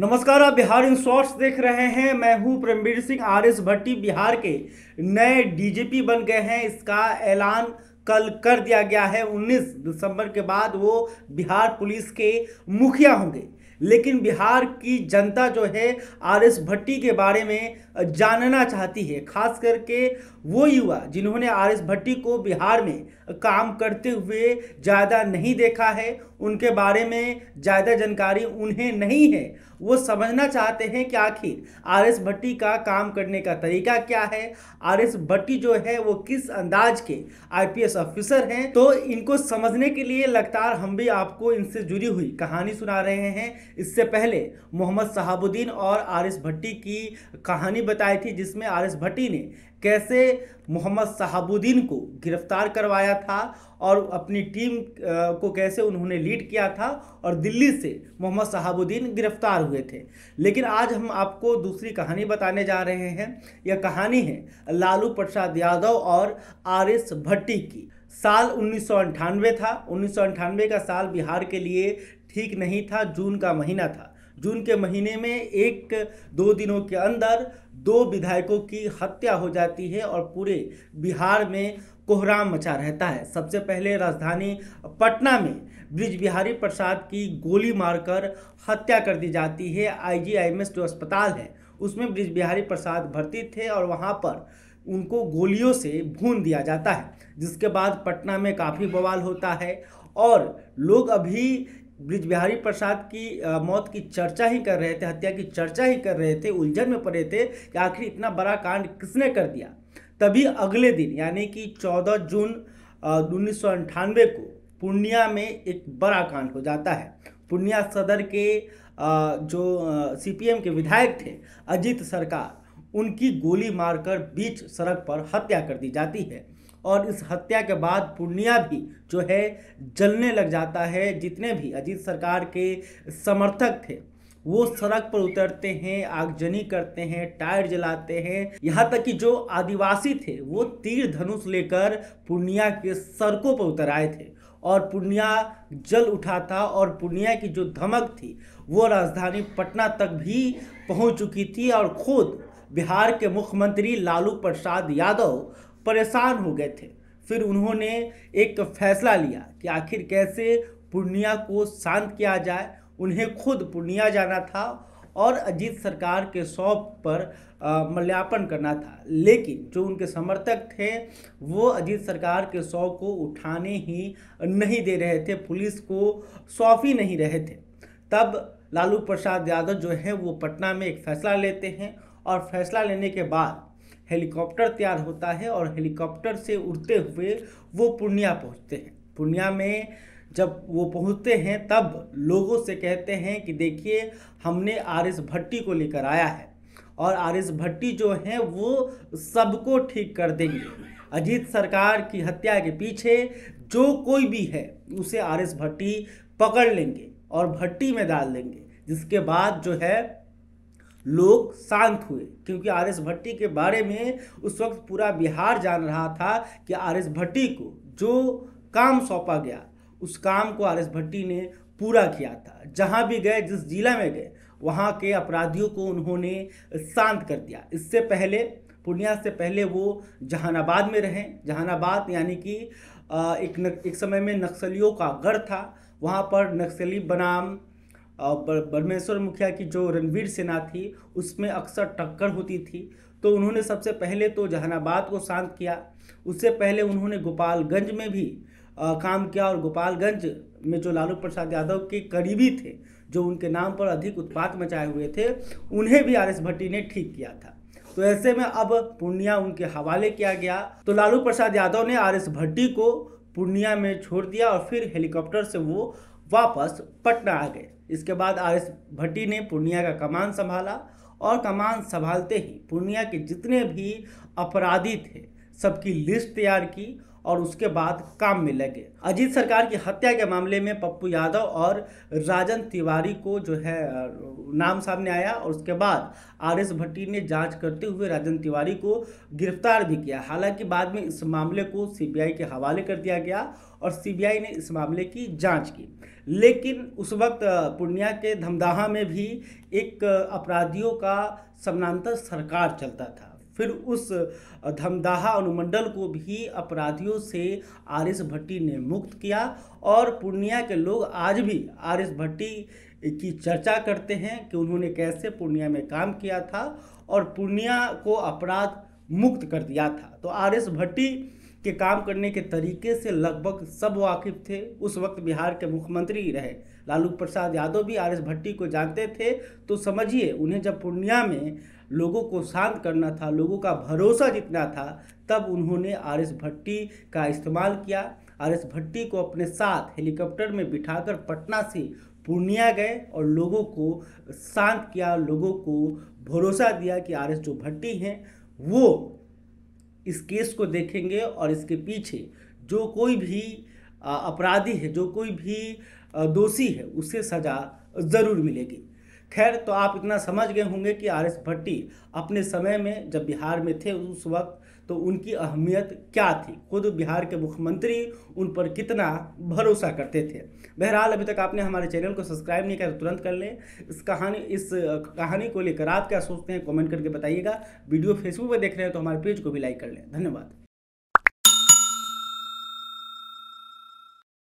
नमस्कार आप Bihar in shorts देख रहे हैं मैं हूं परमवीर सिंह आर एस भट्टी बिहार के नए डीजीपी बन गए हैं इसका ऐलान कल कर दिया गया है 19 दिसंबर के बाद वो बिहार पुलिस के मुखिया होंगे लेकिन बिहार की जनता जो है आर एस भट्टी के बारे में जानना चाहती है खास करके वो युवा जिन्होंने आर एस भट्टी को बिहार में काम करते हुए ज़्यादा नहीं देखा है उनके बारे में ज़्यादा जानकारी उन्हें नहीं है वो समझना चाहते हैं कि आखिर आर एस भट्टी का काम करने का तरीका क्या है आर एस भट्टी जो है वो किस अंदाज के आईपीएस ऑफिसर हैं तो इनको समझने के लिए लगातार हम भी आपको इनसे जुड़ी हुई कहानी सुना रहे हैं इससे पहले मोहम्मद शहाबुद्दीन और आर एस भट्टी की कहानी कहानी बताई थी जिसमें आर एस भट्टी ने कैसे मोहम्मद शहाबुद्दीन को गिरफ्तार करवाया था और अपनी टीम को कैसे उन्होंने लीड किया था और दिल्ली से मोहम्मद शहाबुद्दीन गिरफ्तार हुए थे लेकिन आज हम आपको दूसरी कहानी बताने जा रहे हैं यह कहानी है लालू प्रसाद यादव और आर एस भट्टी की साल उन्नीस था उन्नीस का साल बिहार के लिए ठीक नहीं था जून का महीना था जून के महीने में एक दो दिनों के अंदर दो विधायकों की हत्या हो जाती है और पूरे बिहार में कोहराम मचा रहता है सबसे पहले राजधानी पटना में ब्रिज बिहारी प्रसाद की गोली मारकर हत्या कर दी जाती है आईजीआईएमएस जो अस्पताल है उसमें ब्रिज बिहारी प्रसाद भर्ती थे और वहाँ पर उनको गोलियों से भून दिया जाता है जिसके बाद पटना में काफ़ी बवाल होता है और लोग अभी ब्रिज बिहारी प्रसाद की आ, मौत की चर्चा ही कर रहे थे हत्या की चर्चा ही कर रहे थे उलझन में पड़े थे कि आखिर इतना बड़ा कांड किसने कर दिया तभी अगले दिन यानी कि 14 जून उन्नीस को पूर्णिया में एक बड़ा कांड हो जाता है पूर्णिया सदर के आ, जो सीपीएम के विधायक थे अजीत सरकार उनकी गोली मारकर बीच सड़क पर हत्या कर दी जाती है और इस हत्या के बाद पूर्णिया भी जो है जलने लग जाता है जितने भी अजीत सरकार के समर्थक थे वो सड़क पर उतरते हैं आगजनी करते हैं टायर जलाते हैं यहाँ तक कि जो आदिवासी थे वो तीर धनुष लेकर पूर्णिया के सड़कों पर उतर आए थे और पूर्णिया जल उठा था और पूर्णिया की जो धमक थी वो राजधानी पटना तक भी पहुंच चुकी थी और खुद बिहार के मुख्यमंत्री लालू प्रसाद यादव परेशान हो गए थे फिर उन्होंने एक फैसला लिया कि आखिर कैसे पूर्णिया को शांत किया जाए उन्हें खुद पूर्णिया जाना था और अजीत सरकार के शॉप पर मल्यापन करना था लेकिन जो उनके समर्थक थे वो अजीत सरकार के शव को उठाने ही नहीं दे रहे थे पुलिस को सौंप ही नहीं रहे थे तब लालू प्रसाद यादव जो है वो पटना में एक फैसला लेते हैं और फैसला लेने के बाद हेलीकॉप्टर तैयार होता है और हेलीकॉप्टर से उड़ते हुए वो पूर्णिया पहुँचते हैं पूर्णिया में जब वो पहुँचते हैं तब लोगों से कहते हैं कि देखिए हमने आर एस भट्टी को लेकर आया है और आर एस भट्टी जो हैं वो सबको ठीक कर देंगे अजीत सरकार की हत्या के पीछे जो कोई भी है उसे आर एस भट्टी पकड़ लेंगे और भट्टी में डाल देंगे जिसके बाद जो है लोग शांत हुए क्योंकि आर एस भट्टी के बारे में उस वक्त पूरा बिहार जान रहा था कि आर एस भट्टी को जो काम सौंपा गया उस काम को आर एस भट्टी ने पूरा किया था जहाँ भी गए जिस जिला में गए वहाँ के अपराधियों को उन्होंने शांत कर दिया इससे पहले पूर्णिया से पहले वो जहानाबाद में रहे जहानाबाद यानी कि एक एक समय में नक्सलियों का गढ़ था वहाँ पर नक्सली बनाम ब्रह्मेश्वर मुखिया की जो रणवीर सेना थी उसमें अक्सर टक्कर होती थी तो उन्होंने सबसे पहले तो जहानाबाद को शांत किया उससे पहले उन्होंने गोपालगंज में भी आ, काम किया और गोपालगंज में जो लालू प्रसाद यादव के करीबी थे जो उनके नाम पर अधिक उत्पात मचाए हुए थे उन्हें भी आर एस भट्टी ने ठीक किया था तो ऐसे में अब पूर्णिया उनके हवाले किया गया तो लालू प्रसाद यादव ने आर एस भट्टी को पूर्णिया में छोड़ दिया और फिर हेलीकॉप्टर से वो वापस पटना आ गए इसके बाद आर एस भट्टी ने पूर्णिया का कमान संभाला और कमान संभालते ही पूर्णिया के जितने भी अपराधी थे सबकी लिस्ट तैयार की और उसके बाद काम में लगे अजीत सरकार की हत्या के मामले में पप्पू यादव और राजन तिवारी को जो है नाम सामने आया और उसके बाद आर एस भट्टी ने जांच करते हुए राजन तिवारी को गिरफ्तार भी किया हालांकि बाद में इस मामले को सीबीआई के हवाले कर दिया गया और सीबीआई ने इस मामले की जांच की लेकिन उस वक्त पूर्णिया के धमदाहा में भी एक अपराधियों का समानांतर सरकार चलता था फिर उस धमदाहा अनुमंडल को भी अपराधियों से आर एस भट्टी ने मुक्त किया और पूर्णिया के लोग आज भी आर एस भट्टी की चर्चा करते हैं कि उन्होंने कैसे पूर्णिया में काम किया था और पूर्णिया को अपराध मुक्त कर दिया था तो आर एस भट्टी के काम करने के तरीके से लगभग सब वाकिफ थे उस वक्त बिहार के मुख्यमंत्री रहे लालू प्रसाद यादव भी आर एस भट्टी को जानते थे तो समझिए उन्हें जब पूर्णिया में लोगों को शांत करना था लोगों का भरोसा जीतना था तब उन्होंने आर एस भट्टी का इस्तेमाल किया आर एस भट्टी को अपने साथ हेलीकॉप्टर में बिठाकर पटना से पूर्णिया गए और लोगों को शांत किया लोगों को भरोसा दिया कि आर एस जो भट्टी हैं वो इस केस को देखेंगे और इसके पीछे जो कोई भी अपराधी है जो कोई भी दोषी है उसे सज़ा ज़रूर मिलेगी खैर तो आप इतना समझ गए होंगे कि आर एस भट्टी अपने समय में जब बिहार में थे उस वक्त तो उनकी अहमियत क्या थी खुद बिहार के मुख्यमंत्री उन पर कितना भरोसा करते थे बहरहाल अभी तक आपने हमारे चैनल को सब्सक्राइब नहीं किया तो तुरंत कर लें इस कहानी इस कहानी को लेकर आप क्या सोचते हैं कमेंट करके बताइएगा वीडियो फेसबुक पर देख रहे हैं तो हमारे पेज को भी लाइक कर लें धन्यवाद